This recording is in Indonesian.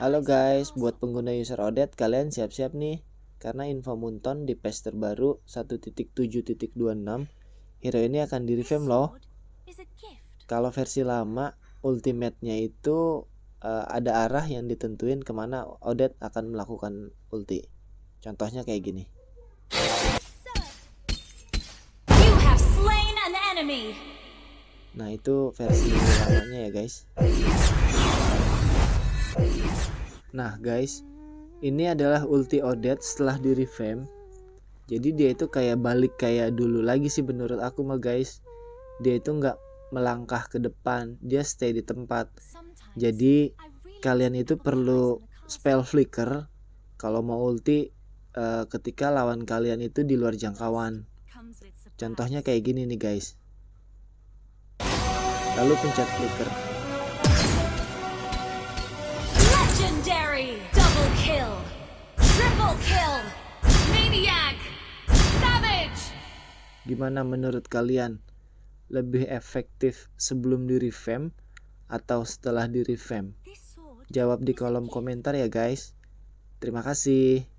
Halo guys, buat pengguna user Odet, kalian siap-siap nih karena info Munton di patch terbaru 1.7.26 hero ini akan di revamp loh. Kalau versi lama ultimate-nya itu uh, ada arah yang ditentuin kemana Odet akan melakukan ulti. Contohnya kayak gini. Nah itu versi lamanya ya guys. Nah guys, ini adalah ulti Odette setelah di revamp. Jadi dia itu kayak balik kayak dulu lagi sih menurut aku mah guys. Dia itu nggak melangkah ke depan, dia stay di tempat. Jadi kalian itu perlu spell flicker kalau mau ulti uh, ketika lawan kalian itu di luar jangkauan. Contohnya kayak gini nih guys. Lalu pencet flicker. Gimana menurut kalian? Lebih efektif sebelum di revamp atau setelah di revamp? Jawab di kolom komentar ya guys. Terima kasih.